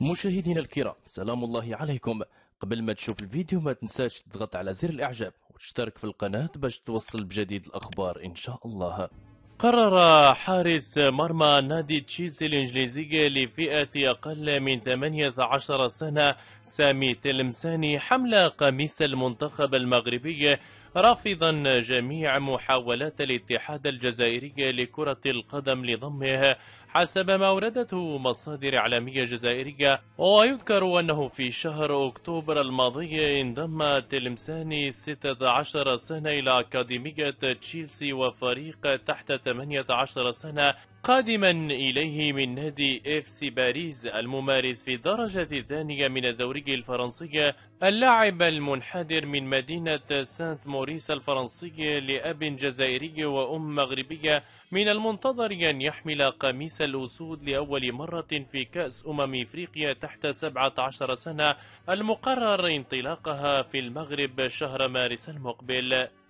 مشاهدينا الكرام سلام الله عليكم قبل ما تشوف الفيديو ما تنساش تضغط على زر الاعجاب وتشترك في القناة باش توصل بجديد الاخبار ان شاء الله قرر حارس مرمى نادي تشيلسي الإنجليزي لفئة أقل من 18 سنة سامي تلمساني حمل قميص المنتخب المغربي رافضا جميع محاولات الاتحاد الجزائري لكرة القدم لضمه حسب ما أوردته مصادر إعلامية جزائرية ويذكر أنه في شهر أكتوبر الماضي انضم تلمساني 16 سنة إلى أكاديمية تشيلسي وفريق تحت 18 سنة قادما إليه من نادي اف سي باريس الممارس في الدرجة الثانية من الدوري الفرنسي اللاعب المنحدر من مدينة سانت موريس الفرنسية لأب جزائري وأم مغربية من المنتظر أن يحمل قميص الأسود لأول مرة في كأس أمم إفريقيا تحت 17 سنة المقرر انطلاقها في المغرب شهر مارس المقبل